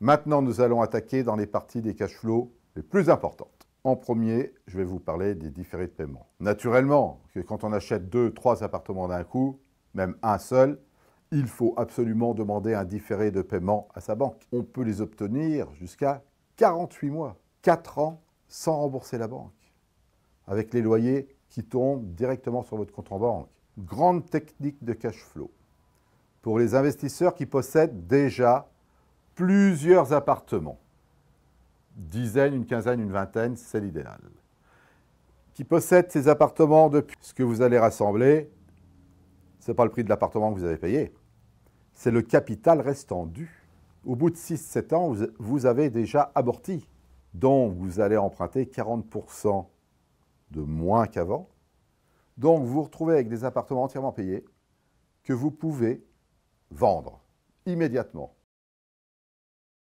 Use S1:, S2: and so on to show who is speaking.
S1: Maintenant, nous allons attaquer dans les parties des cash flows les plus importantes. En premier, je vais vous parler des différés de paiement. Naturellement, quand on achète deux, trois appartements d'un coup, même un seul, il faut absolument demander un différé de paiement à sa banque. On peut les obtenir jusqu'à 48 mois, 4 ans sans rembourser la banque, avec les loyers qui tombent directement sur votre compte en banque. Grande technique de cash flow. Pour les investisseurs qui possèdent déjà plusieurs appartements, dizaines, une quinzaine, une vingtaine, c'est l'idéal, qui possède ces appartements depuis ce que vous allez rassembler, ce n'est pas le prix de l'appartement que vous avez payé, c'est le capital restant dû. Au bout de 6-7 ans, vous avez déjà aborti, donc vous allez emprunter 40% de moins qu'avant. Donc vous vous retrouvez avec des appartements entièrement payés que vous pouvez vendre immédiatement.